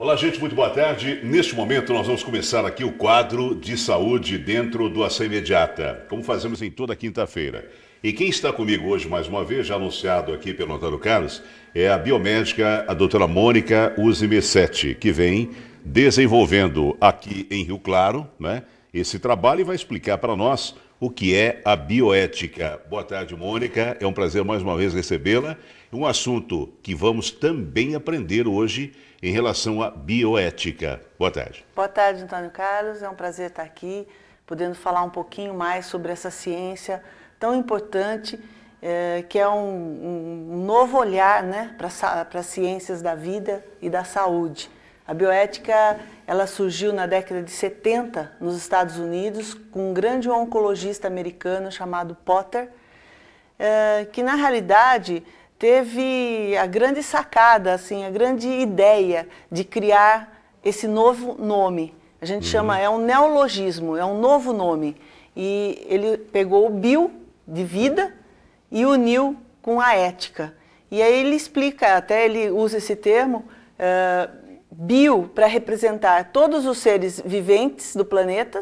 Olá, gente, muito boa tarde. Neste momento, nós vamos começar aqui o quadro de saúde dentro do Ação Imediata, como fazemos em toda quinta-feira. E quem está comigo hoje, mais uma vez, já anunciado aqui pelo Antônio Carlos, é a biomédica, a doutora Mônica Uzimessetti, que vem desenvolvendo aqui em Rio Claro né, esse trabalho e vai explicar para nós o que é a bioética. Boa tarde, Mônica. É um prazer mais uma vez recebê-la. Um assunto que vamos também aprender hoje em relação à bioética. Boa tarde. Boa tarde, Antônio Carlos. É um prazer estar aqui, podendo falar um pouquinho mais sobre essa ciência tão importante, é, que é um, um novo olhar né, para as ciências da vida e da saúde. A bioética ela surgiu na década de 70 nos Estados Unidos com um grande oncologista americano chamado Potter, eh, que na realidade teve a grande sacada, assim, a grande ideia de criar esse novo nome. A gente uhum. chama, é um neologismo, é um novo nome. E ele pegou o bio de vida e uniu com a ética. E aí ele explica, até ele usa esse termo, uh, bio para representar todos os seres viventes do planeta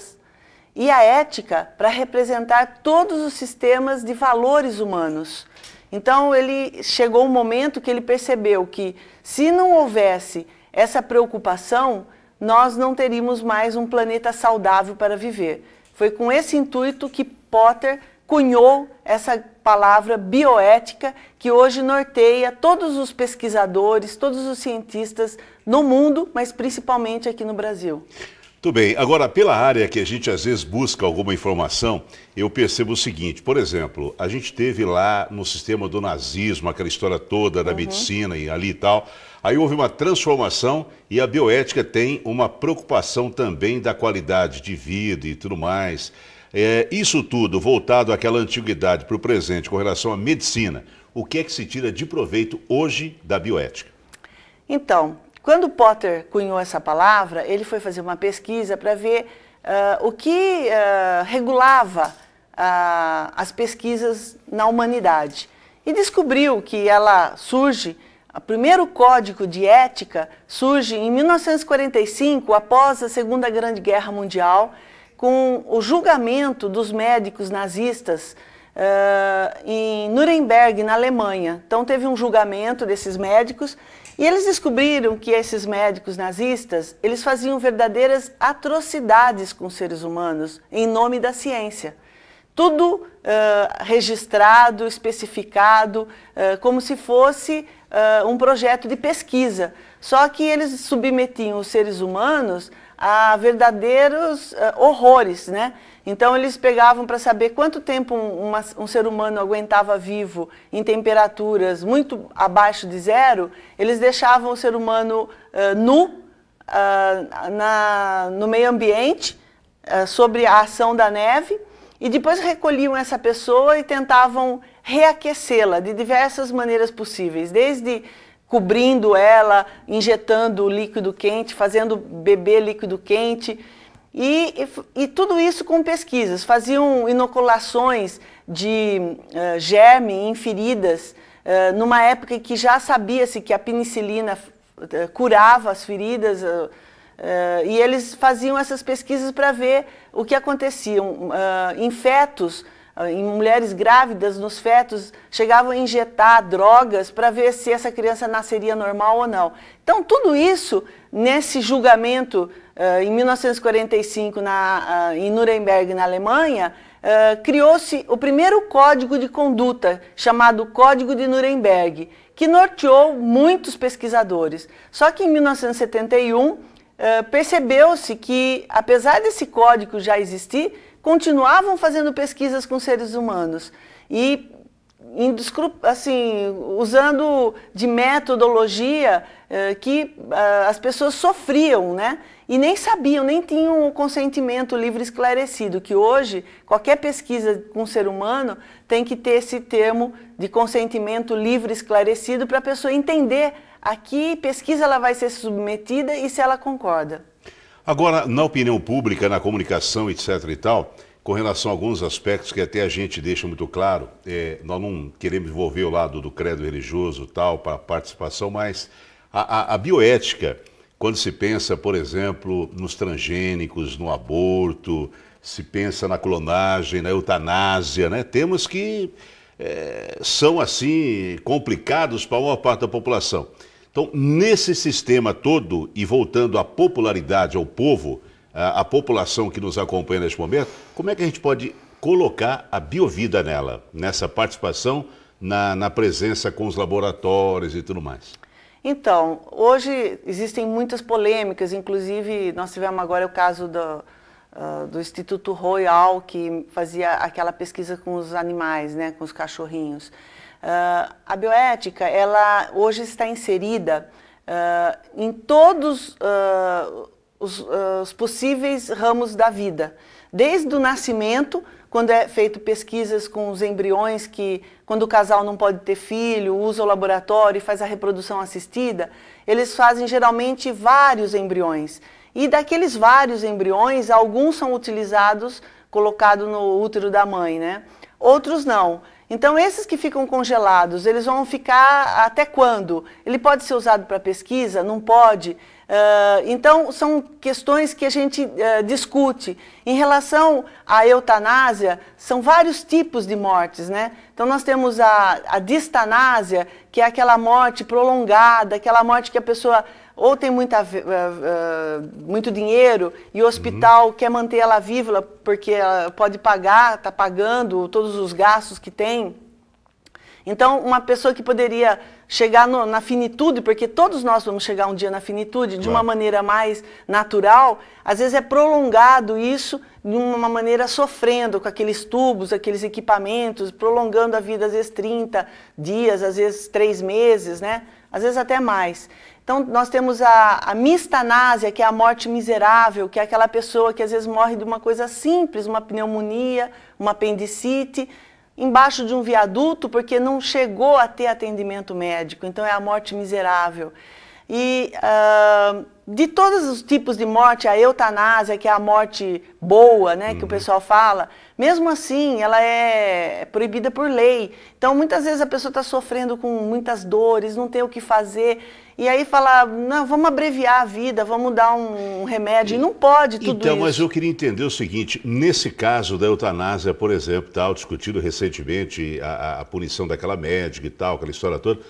e a ética para representar todos os sistemas de valores humanos. Então ele chegou um momento que ele percebeu que se não houvesse essa preocupação, nós não teríamos mais um planeta saudável para viver. Foi com esse intuito que Potter cunhou essa palavra bioética que hoje norteia todos os pesquisadores, todos os cientistas no mundo, mas principalmente aqui no Brasil. Muito bem. Agora, pela área que a gente às vezes busca alguma informação, eu percebo o seguinte: por exemplo, a gente teve lá no sistema do nazismo, aquela história toda da uhum. medicina e ali e tal. Aí houve uma transformação e a bioética tem uma preocupação também da qualidade de vida e tudo mais. É, isso tudo voltado àquela antiguidade para o presente com relação à medicina, o que é que se tira de proveito hoje da bioética? Então, quando Potter cunhou essa palavra, ele foi fazer uma pesquisa para ver uh, o que uh, regulava uh, as pesquisas na humanidade. E descobriu que ela surge, o primeiro código de ética surge em 1945, após a Segunda Grande Guerra Mundial, com o julgamento dos médicos nazistas uh, em Nuremberg, na Alemanha. Então, teve um julgamento desses médicos e eles descobriram que esses médicos nazistas eles faziam verdadeiras atrocidades com seres humanos em nome da ciência. Tudo uh, registrado, especificado, uh, como se fosse um projeto de pesquisa. Só que eles submetiam os seres humanos a verdadeiros uh, horrores, né? Então eles pegavam para saber quanto tempo um, uma, um, ser humano aguentava vivo em temperaturas muito abaixo de zero, eles deixavam o ser humano uh, nu uh, na, no meio ambiente, sobre a ação da neve, e depois recolhiam essa pessoa e tentavam reaquecê-la de diversas maneiras possíveis, desde cobrindo ela, injetando líquido quente, fazendo beber líquido quente. E, e, e, tudo isso com pesquisas. Faziam inoculações de uh, germe em feridas, uh, numa época em que já sabia-se que a penicilina uh, curava as feridas. e eles faziam essas pesquisas para ver o que acontecia. Uh, infetos ah, em mulheres grávidas, nos fetos, chegavam a injetar drogas para ver se essa criança nasceria normal ou não. Então, tudo isso, nesse julgamento uh, em 1945 na, uh, em Nuremberg, na Alemanha, uh, criou-se o primeiro código de conduta, chamado Código de Nuremberg, que norteou muitos pesquisadores. Só que em 1971, percebeu-se que, apesar desse código já existir, continuavam fazendo pesquisas com seres humanos e assim, usando de metodologia eh, que eh, as pessoas sofriam, né? E nem sabiam, nem tinham o consentimento livre esclarecido, que hoje qualquer pesquisa com ser humano tem que ter esse termo de consentimento livre esclarecido para a pessoa entender a que pesquisa ela vai ser submetida e se ela concorda. Agora, na opinião pública, na comunicação, etc. e tal, com relação a alguns aspectos que até a gente deixa muito claro, é, nós não queremos envolver o lado do credo religioso tal para a participação, mas a, a, a bioética, quando se pensa, por exemplo, nos transgênicos, no aborto, se pensa na clonagem, na eutanásia, né? que é, são assim complicados para a maior parte da população. Então, nesse sistema todo, e voltando à popularidade, ao povo, à, à população que nos acompanha neste momento, como é que a gente pode colocar a biovida nela, nessa participação, na, na presença com os laboratórios e tudo mais? Então, hoje existem muitas polêmicas, inclusive nós tivemos agora o caso do, uh, do Instituto Royal, que fazia aquela pesquisa com os animais, né, com os cachorrinhos. Uh, a bioética, ela hoje está inserida uh, em todos uh, os, os, possíveis ramos da vida, desde o nascimento, quando é feito pesquisas com os embriões que, quando o casal não pode ter filho, usa o laboratório e faz a reprodução assistida, eles fazem geralmente vários embriões. E daqueles vários embriões, alguns são utilizados, colocado no útero da mãe, né? Outros não. Então, esses que ficam congelados, eles vão ficar até quando? Ele pode ser usado para pesquisa? Não pode? Uh, então, são questões que a gente uh, discute. Em relação à eutanásia, são vários tipos de mortes, né? Então, nós temos a, a distanásia, que é aquela morte prolongada, aquela morte que a pessoa ou tem muita, uh, uh, muito dinheiro e o hospital uhum. quer manter ela viva porque ela pode pagar, está pagando todos os gastos que tem. Então, uma pessoa que poderia chegar no, na finitude, porque todos nós vamos chegar um dia na finitude, de uma maneira mais natural, às vezes é prolongado isso de uma maneira sofrendo com aqueles tubos, aqueles equipamentos, prolongando a vida às vezes 30 dias, às vezes 3 meses, né? às vezes até mais. Então, nós temos a, a mistanásia, que é a morte miserável, que é aquela pessoa que às vezes morre de uma coisa simples, uma pneumonia, uma apendicite, embaixo de um viaduto porque não chegou a ter atendimento médico. Então, é a morte miserável. E uh, de todos os tipos de morte, a eutanásia, que é a morte boa, né, uhum. que o uhum. pessoal fala, mesmo assim, ela é proibida por lei. Então, muitas vezes a pessoa está sofrendo com muitas dores, não tem o que fazer. E aí fala, não, vamos abreviar a vida, vamos dar um remédio. E não pode tudo então, isso. Então, mas eu queria entender o seguinte, nesse caso da eutanásia, por exemplo, tal, discutido recentemente a, a, a punição daquela médica e tal, aquela história toda...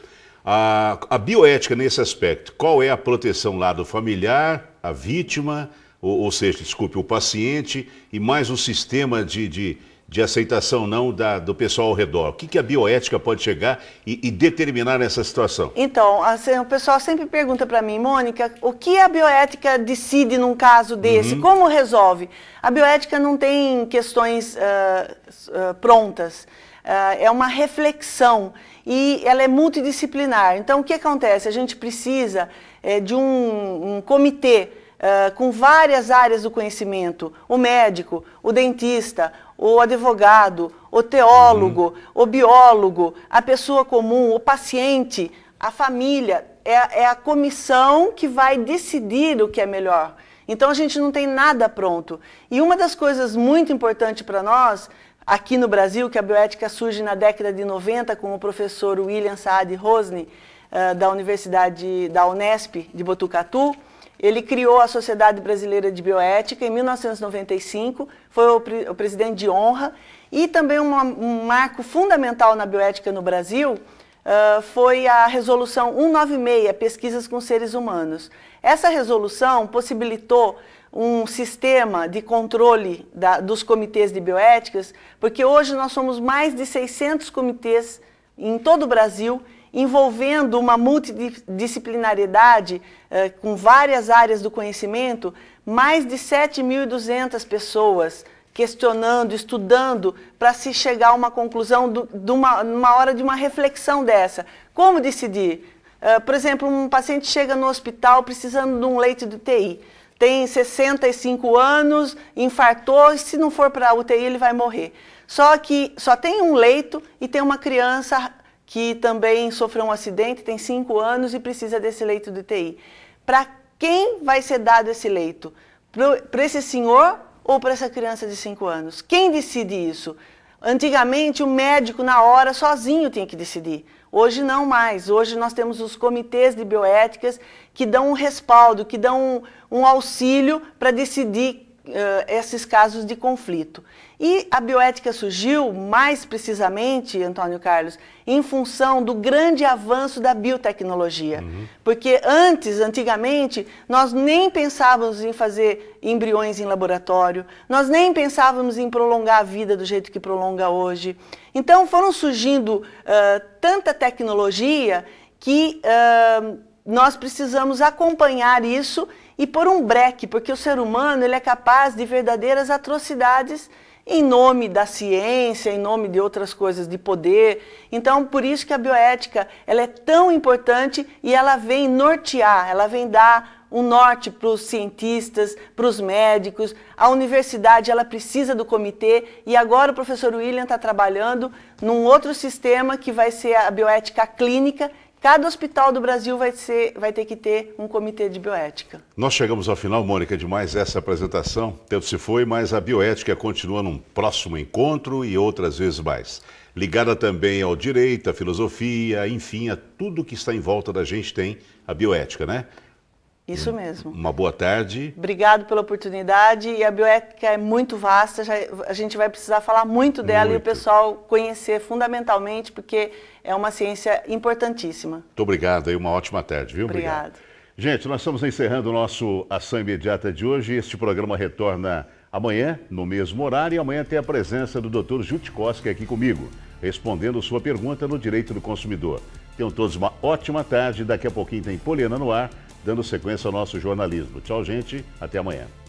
A, a bioética nesse aspecto, qual é a proteção lá do familiar, a vítima, ou, ou seja, desculpe, o paciente e mais o sistema de, de de aceitação não da, do pessoal ao redor? O que, que a bioética pode chegar e, e determinar nessa situação? Então, assim, o pessoal sempre pergunta para mim, Mônica, o que a bioética decide num caso desse? Uhum. Como resolve? A bioética não tem questões uh, uh, prontas. Uh, é uma reflexão e ela é multidisciplinar. Então, o que acontece? A gente precisa é, de um, um comitê Uh, com várias áreas do conhecimento: o médico, o dentista, o advogado, o teólogo, uhum. o biólogo, a pessoa comum, o paciente, a família. É, é a comissão que vai decidir o que é melhor. Então a gente não tem nada pronto. E uma das coisas muito importantes para nós, aqui no Brasil, que a bioética surge na década de 90 com o professor William Saad Rosny eh, da Universidade da Unesp de Botucatu, ele criou a Sociedade Brasileira de Bioética em 1995, foi o, pre o presidente de honra. E também uma, um marco fundamental na bioética no Brasil uh, foi a Resolução 196, Pesquisas com Seres Humanos. Essa resolução possibilitou um sistema de controle da, dos comitês de bioéticas, porque hoje nós somos mais de 600 comitês em todo o Brasil envolvendo uma multidisciplinaridade eh, com várias áreas do conhecimento, mais de 7.200 pessoas questionando, estudando, para se chegar a uma conclusão de uma, hora de uma reflexão dessa. Como decidir? Uh, por exemplo, um paciente chega no hospital precisando de um leite de UTI. Tem 65 anos, infartou, e se não for para a UTI ele vai morrer. Só que só tem um leito e tem uma criança que também sofreu um acidente, tem cinco anos e precisa desse leito de TI. Para quem vai ser dado esse leito? Para esse senhor ou para essa criança de cinco anos? Quem decide isso? Antigamente, o médico, na hora, sozinho tinha que decidir. Hoje, não mais. Hoje, nós temos os comitês de bioéticas que dão um respaldo, que dão um, um auxílio para decidir uh, esses casos de conflito. E a bioética surgiu, mais precisamente, Antônio Carlos, em função do grande avanço da biotecnologia. Uhum. Porque antes, antigamente, nós nem pensávamos em fazer embriões em laboratório, nós nem pensávamos em prolongar a vida do jeito que prolonga hoje. Então foram surgindo uh, tanta tecnologia que uh, nós precisamos acompanhar isso e pôr um breque, porque o ser humano ele é capaz de verdadeiras atrocidades em nome da ciência, em nome de outras coisas de poder. Então, por isso que a bioética ela é tão importante e ela vem nortear, ela vem dar um norte para os cientistas, para os médicos. A universidade ela precisa do comitê e agora o professor William está trabalhando num outro sistema que vai ser a bioética clínica, Cada hospital do Brasil vai, ser, vai, ter que ter um comitê de bioética. Nós chegamos ao final, Mônica, é de mais essa apresentação. Tempo se foi, mas a bioética continua num próximo encontro e outras vezes mais. Ligada também ao direito, à filosofia, enfim, a tudo que está em volta da gente tem a bioética, né? Isso mesmo. Uma boa tarde. Obrigado pela oportunidade. E a bioética é muito vasta, já, a gente vai precisar falar muito dela muito. e o pessoal conhecer fundamentalmente, porque é uma ciência importantíssima. Muito obrigado e uma ótima tarde, viu? Obrigado. obrigado. Gente, nós estamos encerrando o nosso Ação Imediata de hoje. Este programa retorna amanhã, no mesmo horário, e amanhã tem a presença do Dr. Jutkoski aqui comigo, respondendo sua pergunta no direito do consumidor. Tenham todos uma ótima tarde. Daqui a pouquinho tem Poliana no ar dando sequência ao nosso jornalismo. Tchau, gente. Até amanhã.